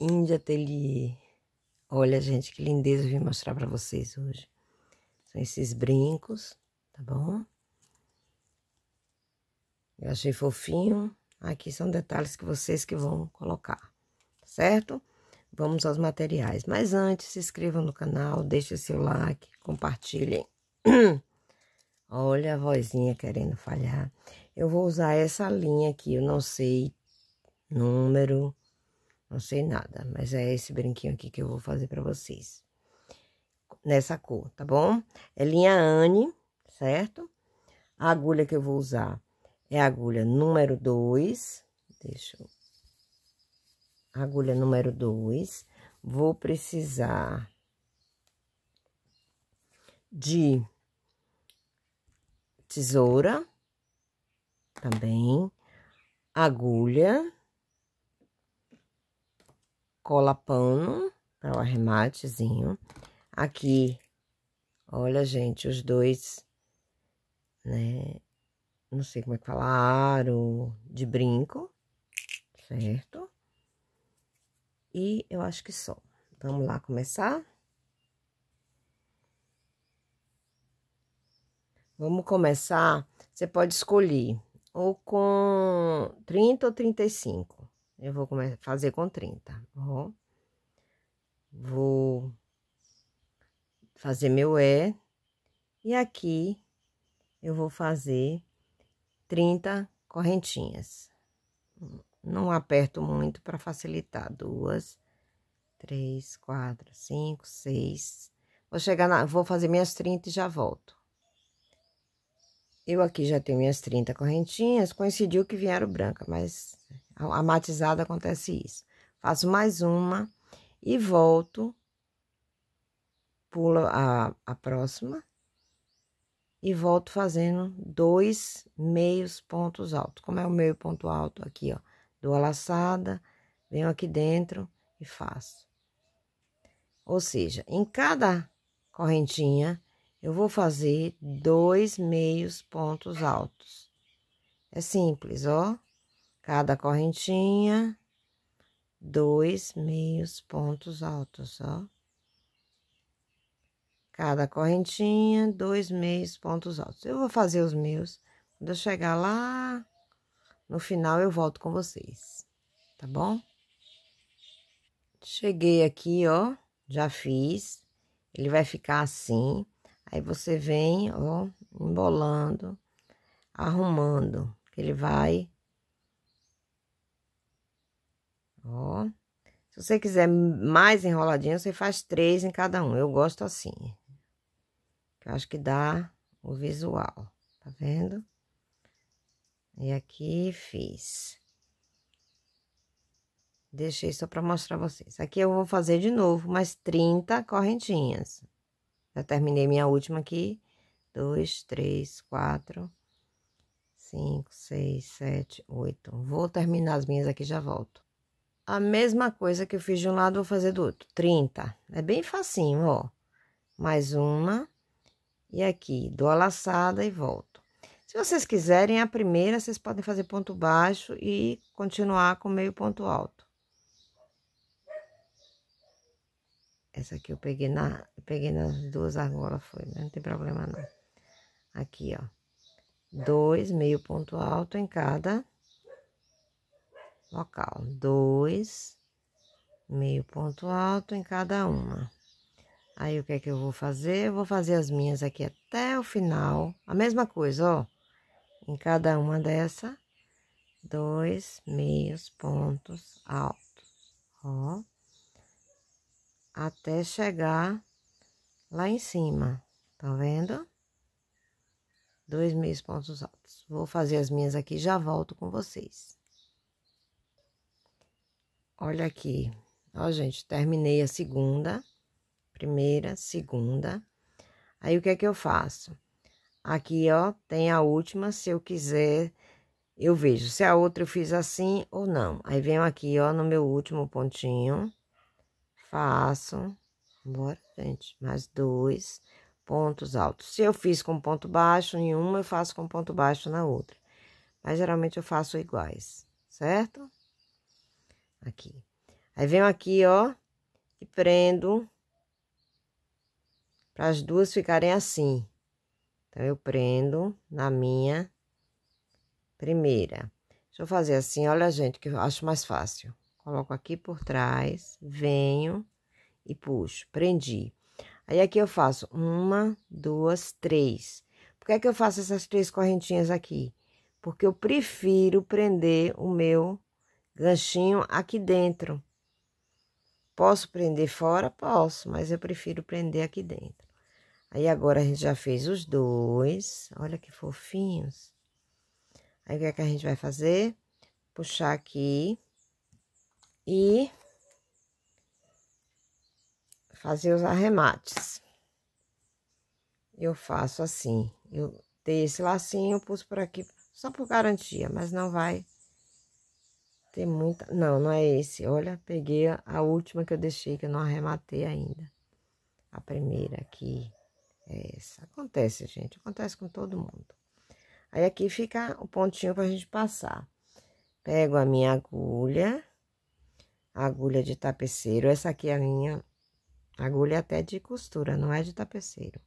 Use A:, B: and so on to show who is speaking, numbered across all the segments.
A: Índia Atelier. Olha, gente, que lindeza eu vim mostrar para vocês hoje. São esses brincos, tá bom? Eu achei fofinho. Aqui são detalhes que vocês que vão colocar, tá certo? Vamos aos materiais. Mas antes, se inscrevam no canal, deixem o seu like, compartilhem. Olha a vozinha querendo falhar. Eu vou usar essa linha aqui, eu não sei número, não sei nada, mas é esse brinquinho aqui que eu vou fazer para vocês. Nessa cor, tá bom? É linha Anne, certo? A agulha que eu vou usar é a agulha número 2. Deixa eu... Agulha número 2. Vou precisar de tesoura, também, agulha, cola pano para né, o arrematezinho. Aqui, olha, gente, os dois, né? Não sei como é que fala, aro de brinco, certo? E eu acho que só. Vamos lá começar? Vamos começar, você pode escolher ou com 30 ou 35. Eu vou começar fazer com 30, ó. Vou fazer meu E. É, e aqui, eu vou fazer 30 correntinhas. Não aperto muito para facilitar. Duas, três, quatro, cinco, seis. Vou chegar na... Vou fazer minhas 30 e já volto. Eu aqui já tenho minhas 30 correntinhas, coincidiu que vieram branca, mas a matizada acontece isso. Faço mais uma e volto, pulo a, a próxima e volto fazendo dois meios pontos altos. Como é o meio ponto alto aqui, ó, dou a laçada, venho aqui dentro e faço. Ou seja, em cada correntinha, eu vou fazer dois meios pontos altos. É simples, ó. Cada correntinha, dois meios pontos altos, ó. Cada correntinha, dois meios pontos altos. Eu vou fazer os meus. Quando eu chegar lá no final, eu volto com vocês, tá bom? Cheguei aqui, ó. Já fiz. Ele vai ficar assim. Aí você vem, ó, embolando, arrumando, que ele vai. Ó. Se você quiser mais enroladinho, você faz três em cada um. Eu gosto assim. Eu acho que dá o visual, tá vendo? E aqui fiz. Deixei só para mostrar vocês. Aqui eu vou fazer de novo mais 30 correntinhas. Já terminei minha última aqui. Dois, três, quatro, cinco, seis, sete, oito. Vou terminar as minhas aqui já volto. A mesma coisa que eu fiz de um lado, vou fazer do outro. Trinta. É bem facinho, ó. Mais uma. E aqui, dou a laçada e volto. Se vocês quiserem, a primeira, vocês podem fazer ponto baixo e continuar com meio ponto alto. Essa aqui eu peguei, na, peguei nas duas argolas, foi, mas né? não tem problema não. Aqui, ó. Dois, meio ponto alto em cada local. Dois, meio ponto alto em cada uma. Aí, o que é que eu vou fazer? Eu vou fazer as minhas aqui até o final. A mesma coisa, ó. Em cada uma dessa, dois meios pontos altos, ó até chegar lá em cima, tá vendo? Dois meios pontos altos. Vou fazer as minhas aqui, já volto com vocês. Olha aqui, ó gente, terminei a segunda, primeira, segunda. Aí, o que é que eu faço? Aqui, ó, tem a última, se eu quiser, eu vejo se a outra eu fiz assim ou não. Aí, venho aqui, ó, no meu último pontinho faço, bora, gente, mais dois pontos altos. Se eu fiz com ponto baixo em uma, eu faço com ponto baixo na outra. Mas geralmente eu faço iguais, certo? Aqui. Aí venho aqui, ó, e prendo para as duas ficarem assim. Então, eu prendo na minha primeira. Deixa eu fazer assim, olha, gente, que eu acho mais fácil coloco aqui por trás, venho e puxo, prendi. Aí aqui eu faço uma, duas, três. Por que é que eu faço essas três correntinhas aqui? Porque eu prefiro prender o meu ganchinho aqui dentro. Posso prender fora? Posso, mas eu prefiro prender aqui dentro. Aí agora a gente já fez os dois, olha que fofinhos. Aí o que é que a gente vai fazer? Puxar aqui e fazer os arremates. Eu faço assim, eu dei esse lacinho, pus por aqui, só por garantia, mas não vai ter muita... Não, não é esse, olha, peguei a última que eu deixei, que eu não arrematei ainda. A primeira aqui, é essa. Acontece, gente, acontece com todo mundo. Aí, aqui fica o pontinho pra gente passar. Pego a minha agulha agulha de tapeceiro. Essa aqui é a minha agulha até de costura, não é de tapeceiro.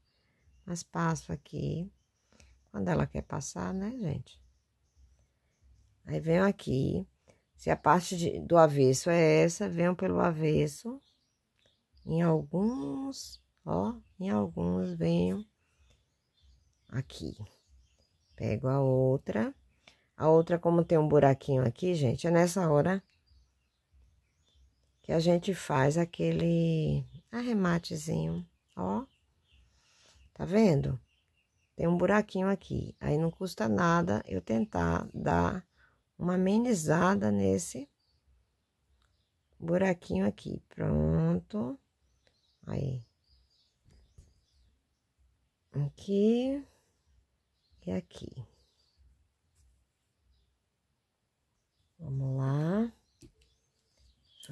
A: Mas passo aqui, quando ela quer passar, né, gente? Aí venho aqui, se a parte de, do avesso é essa, venho pelo avesso. Em alguns, ó, em alguns venho aqui. Pego a outra. A outra, como tem um buraquinho aqui, gente, é nessa hora que a gente faz aquele arrematezinho, ó. Tá vendo? Tem um buraquinho aqui. Aí não custa nada eu tentar dar uma amenizada nesse buraquinho aqui. Pronto. Aí. Aqui e aqui. Vamos lá.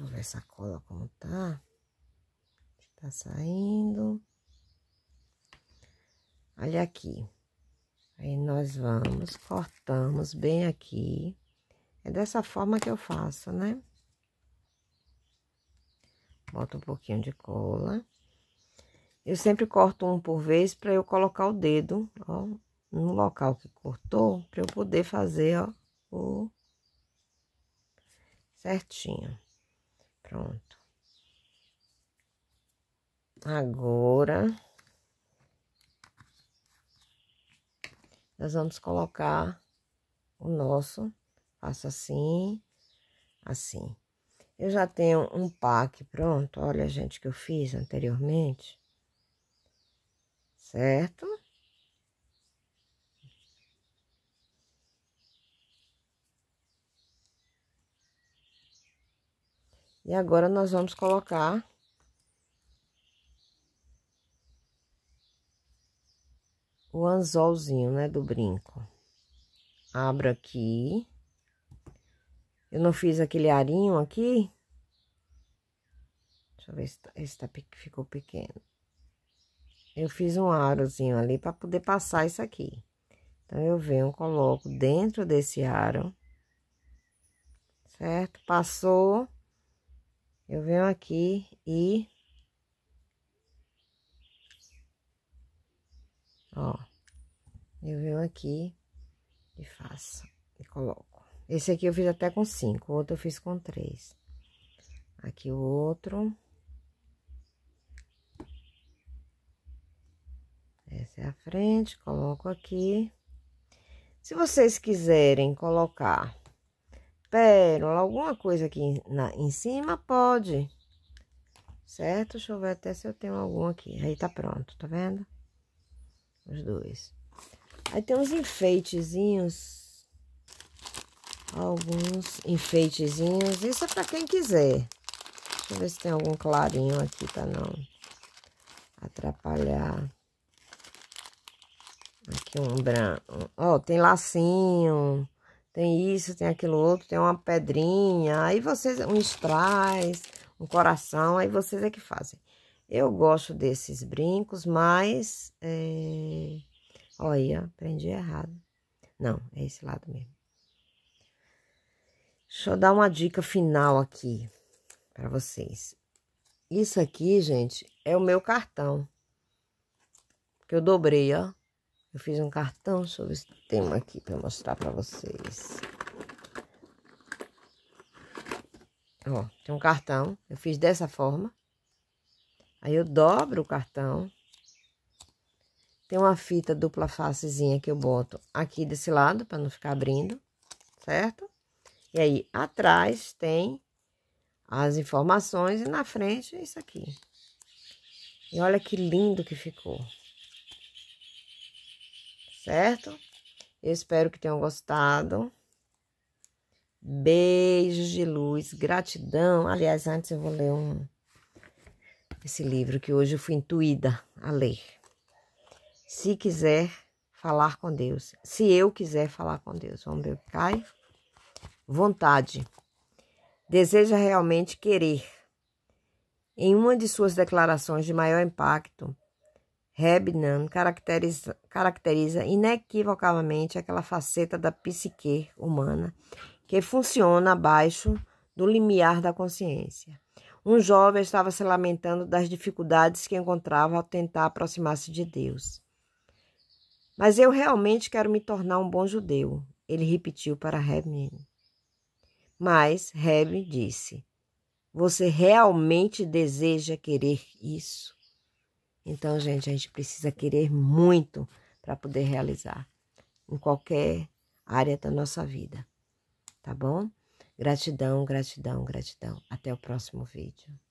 A: Deixa eu ver essa cola como tá. Tá saindo. Olha aqui. Aí, nós vamos, cortamos bem aqui. É dessa forma que eu faço, né? Bota um pouquinho de cola. Eu sempre corto um por vez para eu colocar o dedo, ó, no local que cortou, para eu poder fazer, ó, o certinho. Pronto. Agora, nós vamos colocar o nosso, faço assim, assim. Eu já tenho um pack pronto, olha, gente, que eu fiz anteriormente, certo? E agora, nós vamos colocar... O anzolzinho, né, do brinco. Abro aqui. Eu não fiz aquele arinho aqui. Deixa eu ver se, tá, se tá, ficou pequeno. Eu fiz um arozinho ali para poder passar isso aqui. Então, eu venho, coloco dentro desse aro. Certo? Passou. Eu venho aqui e... Ó, eu venho aqui e faço, e coloco. Esse aqui eu fiz até com cinco, o outro eu fiz com três. Aqui o outro. Essa é a frente, coloco aqui. Se vocês quiserem colocar pérola, alguma coisa aqui na, em cima, pode. Certo? Deixa eu ver até se eu tenho algum aqui. Aí tá pronto, tá vendo? Os dois. Aí tem uns enfeitezinhos. Alguns enfeitezinhos. Isso é pra quem quiser. Deixa eu ver se tem algum clarinho aqui pra não atrapalhar. Aqui um branco. Ó, oh, tem lacinho. Tem isso, tem aquilo outro, tem uma pedrinha, aí vocês, um strass, um coração, aí vocês é que fazem. Eu gosto desses brincos, mas, é... olha, prendi errado. Não, é esse lado mesmo. Deixa eu dar uma dica final aqui para vocês. Isso aqui, gente, é o meu cartão. Que eu dobrei, ó. Eu fiz um cartão sobre esse tema aqui para mostrar para vocês. Ó, tem um cartão. Eu fiz dessa forma. Aí eu dobro o cartão. Tem uma fita dupla facezinha que eu boto aqui desse lado para não ficar abrindo, certo? E aí atrás tem as informações e na frente é isso aqui. E olha que lindo que ficou certo? Eu espero que tenham gostado. Beijos de luz, gratidão. Aliás, antes eu vou ler um esse livro que hoje eu fui intuída a ler. Se quiser falar com Deus, se eu quiser falar com Deus, vamos ver o que cai. Vontade. Deseja realmente querer. Em uma de suas declarações de maior impacto, Rebnan caracteriza, caracteriza inequivocavelmente aquela faceta da psique humana que funciona abaixo do limiar da consciência. Um jovem estava se lamentando das dificuldades que encontrava ao tentar aproximar-se de Deus. Mas eu realmente quero me tornar um bom judeu, ele repetiu para Rebnan. Mas Reb disse: Você realmente deseja querer isso? Então, gente, a gente precisa querer muito para poder realizar em qualquer área da nossa vida, tá bom? Gratidão, gratidão, gratidão. Até o próximo vídeo.